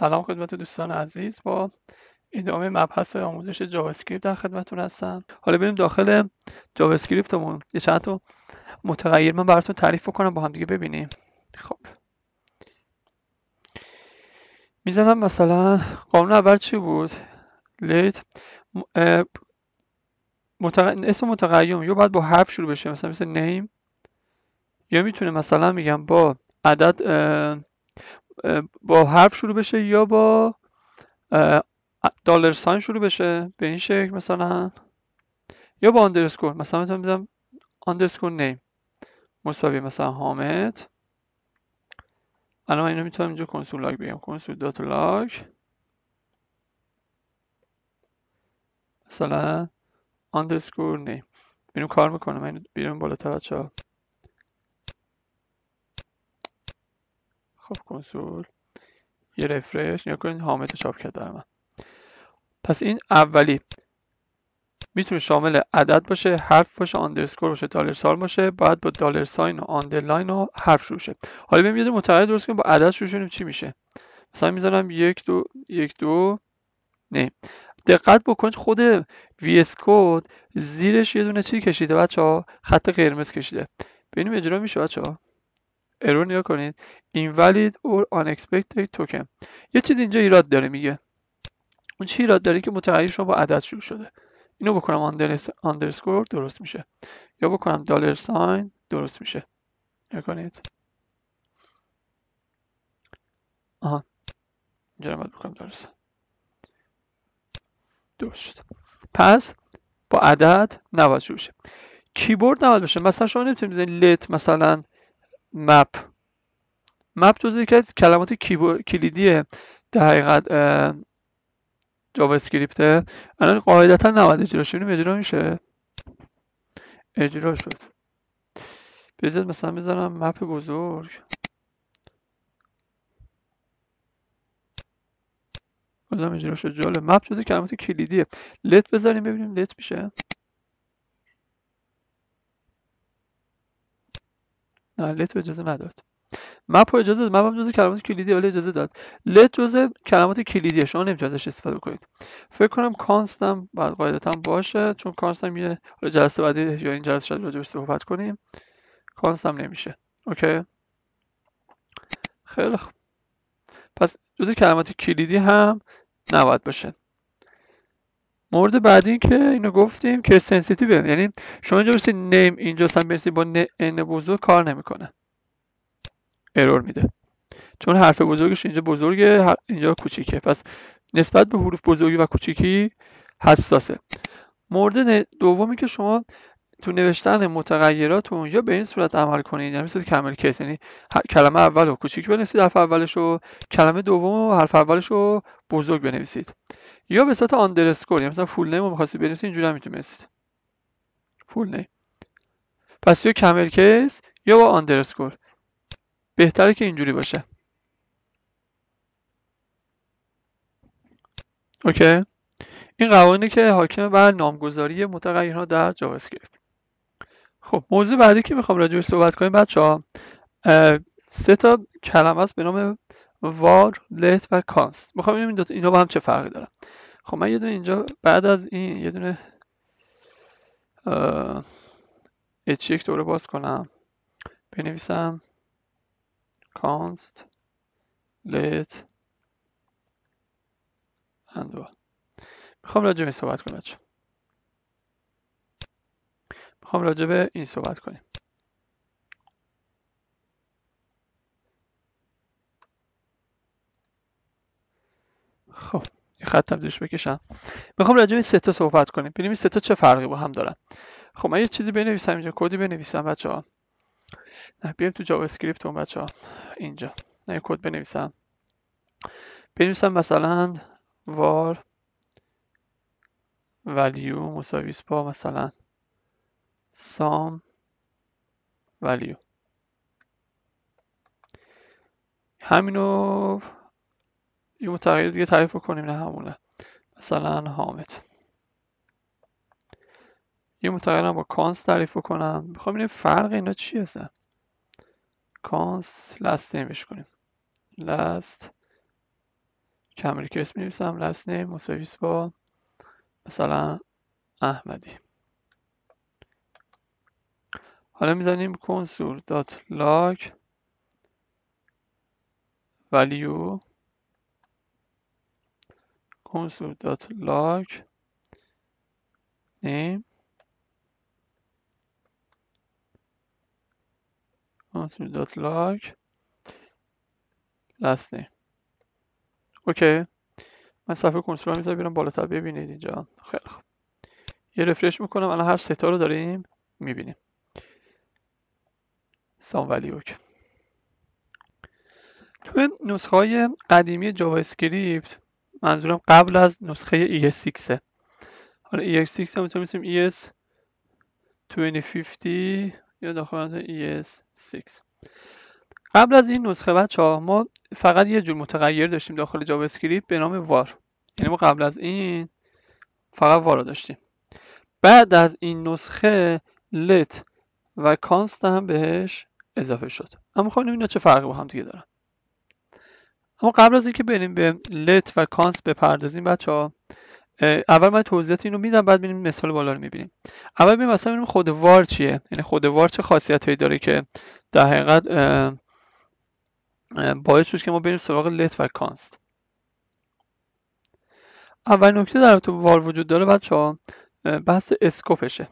سلام خدمت دوستان عزیز با ادامه مبحث آموزش جاوا اسکریپت در خدمتتون هستم حالا بریم داخل جاوا اسکریپتمون یه چند تا متغیر من براتون تعریف کنم با هم دیگه ببینیم خب میزنم مثلا قانون اول چی بود لیت متغ... اسم متغیرم یا باید با حرف شروع بشه مثلا مثل نیم یا میتونه مثلا میگم با عدد با حرف شروع بشه یا با دلار شروع بشه به این شکل مثلا یا با اندرسکور مثلا میتونم بزنم اندرسکور نیم مساوی مثلا حامد الان من اینو میتونم اینجا کنسول لاگ بگم کنسول دات لاگ مثلا اندرسکور نیم بیرون کار میکنم بیرون بالاتر بچه خب کنسول یه رفرش نیا کنید حامد چاپ کرد برای پس این اولی میتونه شامل عدد باشه حرف باشه آندرسکور باشه دالر سال باشه باید با دالر ساین و آندرلاین و حرف شروع شه حالا بیم یه متعدد درست کنیم با عدد شروع کنیم چی میشه مثلا میزنم یک دو یک دو نه دقت بکنید خود وی اس کد زیرش یه دونه چی کشیده بچه ها خط قرمز کشیده ببینیم اجرا میشه بچه ها ارور نگاه کنید invalid or unexpected token یه چیز اینجا ایراد داره میگه اون چی ایراد داره که متغیر شما با عدد شروع شده اینو بکنم underscore درست میشه یا بکنم dollar sign درست میشه نگاه کنید آها اینجا رو بکنم درست درست شد پس با عدد نباید شروع شه کیبورد نباید بشه مثلا شما نمیتونید بزنید لت مثلا مپ مپ تو یکی از کلمات کلیدی در حقیقت جاوا اسکریپته الان قاعدتا نباید اجرا شه اجرا میشه اجرا شد بذار مثلا میزنم مپ بزرگ بذارم اجرا شد جالب مپ جز کلمات کلیدیه لت بذاریم ببینیم لت میشه لتو آره، اجازه نداد مپ اجازه داد مپ جزء کلمات کلیدی ولی اجازه داد لت جزء کلمات کلیدیه شما نمیتونید ازش استفاده کنید فکر کنم کانست هم بعد قاعدتا باشه چون کانست هم یه جلسه بعدی یا این جلسه شاید راجعش صحبت کنیم کانست هم نمیشه اوکی خیلی خوب پس جزء کلمات کلیدی هم نباید باشه مورد بعدی که اینو گفتیم که سنسیتیو یعنی شما اینجا برسید نیم اینجا سم برسید با ن بزرگ کار نمیکنه ارور میده چون حرف بزرگش اینجا بزرگه اینجا کوچیکه پس نسبت به حروف بزرگی و کوچیکی حساسه مورد دومی که شما تو نوشتن متغیراتون یا به این صورت عمل کنید یعنی مثل کامل کیس یعنی کلمه اول کوچیک بنویسید حرف اولش رو کلمه دوم حرف اولش رو بزرگ بنویسید یا به صورت آندرسکور یا یعنی مثلا فول نیم رو می‌خواستی اینجوری هم میتونست فول نیم پس یا کمل کیس یا با آندرسکور بهتره که اینجوری باشه اوکی این قوانینی که حاکم بر نامگذاری متغیرها در جاوا اسکریپت خب موضوع بعدی که میخوام به صحبت کنیم بچه ها سه تا کلمه است به نام وار لت و کانست میخوام ببینیم این اینا با هم چه فرقی دارن خب من یه دونه اینجا بعد از این یه دونه اچ یک دوره باز کنم بنویسم const let اندو میخوام راجع به این صحبت کنم بچه میخوام راجع به این صحبت کنیم خب یه خطم زیرش بکشم میخوام راجع به سه تا صحبت کنیم ببینیم سه تا چه فرقی با هم دارن خب من یه چیزی بنویسم اینجا کدی بنویسم بچه ها نه بیایم تو جاوا اسکریپت اون بچه ها اینجا نه کد بنویسم بنویسم مثلا var value مساوی با مثلا سام ولیو همینو یه متغیر دیگه تعریف کنیم نه همونه مثلا حامد یه متغیر با کانس تعریف کنم میخوام بینیم فرق اینا چی هستن کانس لست نیمش کنیم لست کم کس می نویسم لست نیم مساویس با مثلا احمدی حالا میزنیم کنسول دات لاک ولیو console.log name console.log last name اوکی من صفحه کنسول میذارم بیرم بالاتر ببینید اینجا خیلی خوب یه رفرش میکنم الان هر ستا رو داریم میبینیم سامولی اوکی توی نسخه های قدیمی جاوا اسکریپت منظورم قبل از نسخه ES6 حالا ES6 هم میتونیم ES2050 یا داخل ES6 قبل از این نسخه بچه ها ما فقط یه جور متغیر داشتیم داخل جاوا اسکریپت به نام وار یعنی ما قبل از این فقط وار داشتیم بعد از این نسخه لت و کانست هم بهش اضافه شد اما خب اینا چه فرقی با هم دیگه دارن اما قبل از اینکه بریم به لت و کانس بپردازیم بچه ها اول من توضیحات اینو میدم بعد ببینیم مثال بالا رو میبینیم اول ببینیم مثلا ببینیم خود وار چیه یعنی خود وار چه خاصیت هایی داره که در حقیقت باعث شد که ما بریم سراغ لت و کانست اول نکته در تو وار وجود داره بچه ها بحث اسکوپشه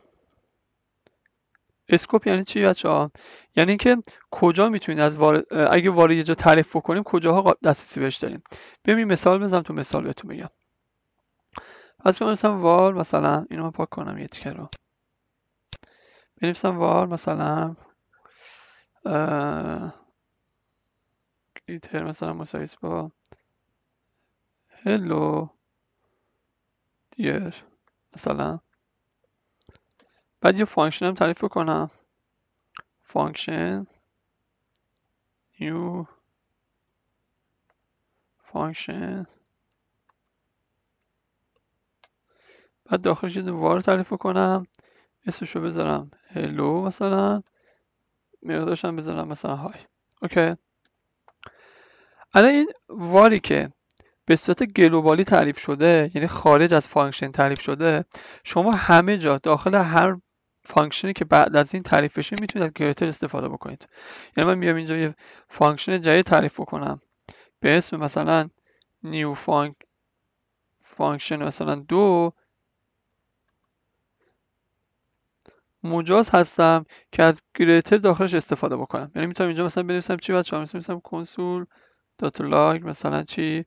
اسکوپ یعنی چی بچه ها یعنی اینکه کجا میتونید از وار... اگه وارد یه جا تعریف بکنیم کجاها دسترسی بهش داریم بیام مثال بزنم تو مثال بهتون بگم پس مثلا وار مثلا اینو من پاک کنم یه تیکه رو بنویسم وار مثلا ایتر مثلا مسایس با هلو دیر مثلا بعد یه فانکشن هم تعریف کنم function new function بعد داخلش یه وار تعریف کنم اسمش رو بذارم hello مثلا مقدارش هم بذارم مثلا های اوکی الان این واری که به صورت گلوبالی تعریف شده یعنی خارج از فانکشن تعریف شده شما همه جا داخل هر فانکشنی که بعد از این تعریف بشه میتونید از گریتر استفاده بکنید یعنی من میام اینجا یه فانکشن جدید تعریف بکنم به اسم مثلا نیو فانکشن مثلا دو مجاز هستم که از گریتر داخلش استفاده بکنم یعنی میتونم اینجا مثلا بنویسم چی بچه کنسول دات لاگ مثلا چی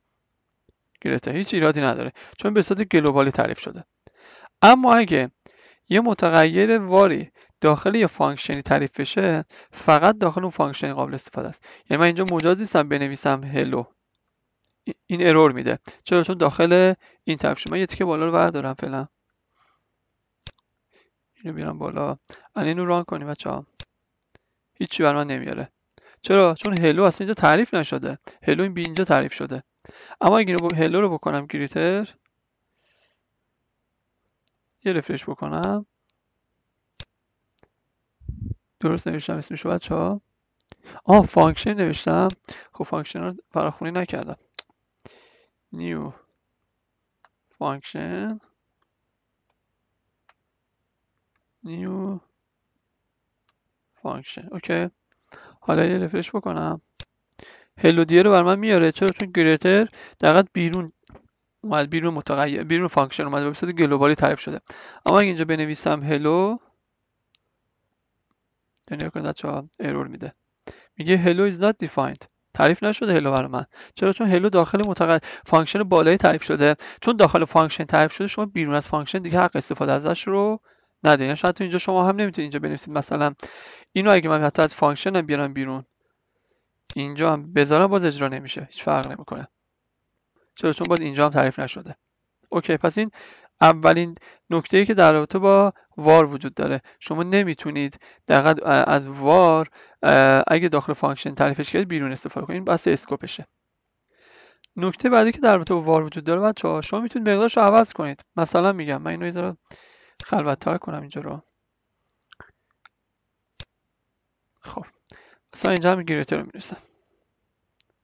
گریتر هیچ ایرادی نداره چون به صورت گلوبالی تعریف شده اما اگه یه متغیر واری داخل یه فانکشنی تعریف بشه فقط داخل اون فانکشن قابل استفاده است یعنی من اینجا مجاز نیستم بنویسم هلو این ارور میده چرا چون داخل این تفشن من یه تیکه بالا رو بردارم فعلا اینو بیارم بالا الان اینو ران کنیم بچه ها هیچی بر من نمیاره چرا چون هلو اصلا اینجا تعریف نشده هلو این بی اینجا تعریف شده اما اگه هلو رو بکنم گریتر یه رفرش بکنم درست نوشتم اسمش بچه ها آه فانکشن نوشتم خب فانکشن رو فراخونی نکردم نیو فانکشن نیو فانکشن اوکی حالا یه رفرش بکنم هلو دیه رو بر من میاره چرا چون گریتر دقیقا بیرون اومد بیرون متغیر بیرون فانکشن به صورت گلوبالی تعریف شده اما اگه اینجا بنویسم هلو دنیا یعنی کنید بچه‌ها ارور میده میگه هلو is not defined تعریف نشده هلو برای من چرا چون هلو داخل متقل فانکشن بالایی تعریف شده چون داخل فانکشن تعریف شده شما بیرون از فانکشن دیگه حق استفاده ازش رو ندارین شاید یعنی تو اینجا شما هم نمیتونید اینجا بنویسید مثلا اینو اگه من حتی از فانکشن هم بیارم بیرون اینجا هم بذارم باز اجرا نمیشه هیچ فرق نمیکنه چرا چون باز اینجا هم تعریف نشده اوکی پس این اولین نکته ای که در رابطه با وار وجود داره شما نمیتونید دقیقا از وار اگه داخل فانکشن تعریفش کردید بیرون استفاده کنید این اسکوپشه نکته بعدی که در رابطه با وار وجود داره بچه شما میتونید مقدارش رو عوض کنید مثلا میگم من اینو یه خلوتتر کنم اینجا رو خب مثلا اینجا هم گریتر رو میرسن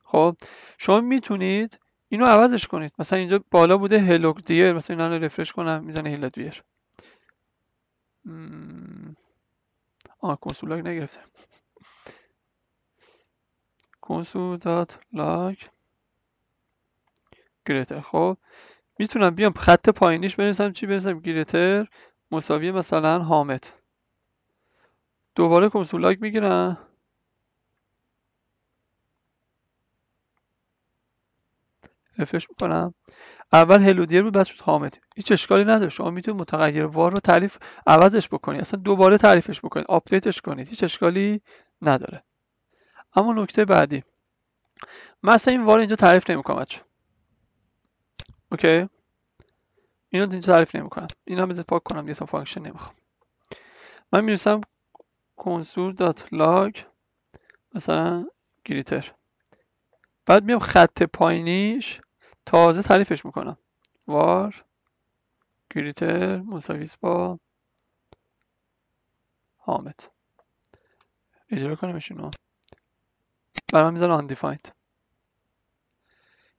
خب شما میتونید اینو عوضش کنید مثلا اینجا بالا بوده هلو دیر مثلا اینا رو رفرش کنم میزنه هلو دیر آه کنسول لاک نگرفته کنسول دات لاک گریتر خب میتونم بیام خط پایینیش بنویسم چی بنویسم گریتر مساوی مثلا هامت دوباره کنسول لاک میگیرم افش میکنم اول هلودیر بود بعد شد حامد هیچ اشکالی نداره شما میتونید متغیر وار رو تعریف عوضش بکنید اصلا دوباره تعریفش بکنید آپدیتش کنید هیچ اشکالی نداره اما نکته بعدی من اصلا این وار اینجا تعریف نمیکنم بچه اوکی اینو اینجا تعریف نمیکنم اینا هم پاک کنم یه فانکشن نمیخوام من میرسم کنسول دات لاگ مثلا گریتر بعد میام خط پایینیش تازه تعریفش میکنم وار گریتر مساویس با حامد اجرا کنم اینو برام میزن undefined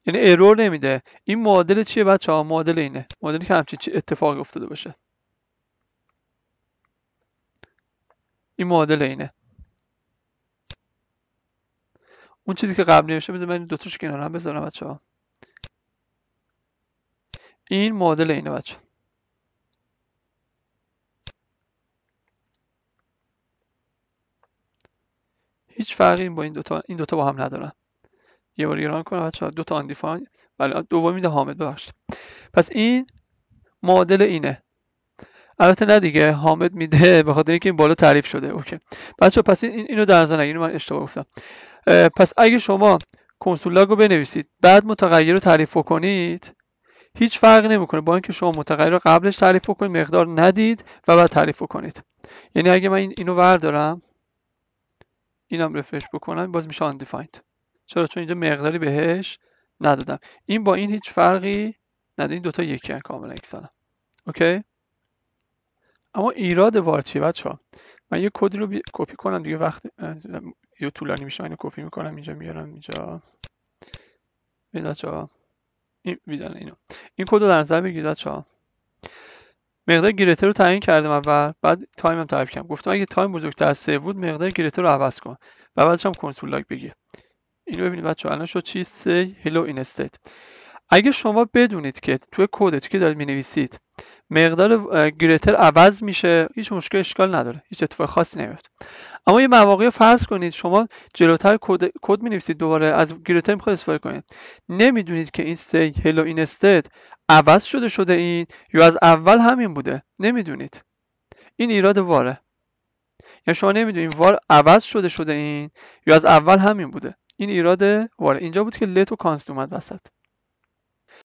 یعنی ارور نمیده این معادل چیه بچه ها معادل اینه معادلی که همچین اتفاق افتاده باشه این معادل اینه اون چیزی که قبل نوشته بذار من توش کنار هم بذارم بچه ها این معادل اینه بچه هیچ فرقی با این دوتا این دوتا با هم ندارن یه بار ایران کنم بچه دو تا اندیفان بله دوم میده حامد پس این معادل اینه البته نه دیگه حامد میده به خاطر اینکه این بالا تعریف شده اوکی بچه پس این اینو در نظر اینو من اشتباه گفتم پس اگه شما کنسولاگ رو بنویسید بعد متغیر رو تعریف کنید هیچ فرقی نمیکنه با اینکه شما متغیر رو قبلش تعریف کنید مقدار ندید و بعد تعریف کنید یعنی اگه من این اینو وردارم اینم رفرش بکنم باز میشه undefined چرا چون اینجا مقداری بهش ندادم این با این هیچ فرقی نداره این دوتا یکی هم کاملا یکسانن اوکی اما ایراد وارد چیه بچه ها من یه کدی رو کپی کنم دیگه وقت یه طولانی میشه اینو کپی میکنم اینجا میارم اینجا این اینو این کد رو در نظر بگیرید بچه‌ها مقدار گریتر رو تعیین کردم اول بعد تایم هم تعریف کردم گفتم اگه تایم بزرگتر از بود مقدار گریتر رو عوض کن و بعدش هم کنسول لاگ بگیر اینو ببینید بچه‌ها الان شد چی سی هلو این استیت اگه شما بدونید که توی کدت که دارید می‌نویسید مقدار گریتر عوض میشه هیچ مشکل اشکال نداره هیچ اتفاق خاصی نمیفته اما یه مواقعی فرض کنید شما جلوتر کد کد مینویسید دوباره از گریتر میخواید استفاده کنید نمیدونید که این سی هلو این استیت عوض شده شده این یا از اول همین بوده نمیدونید این ایراد واره یعنی شما نمیدونید وار عوض شده شده این یا از اول همین بوده این ایراد واره اینجا بود که لتو کانست اومد وسط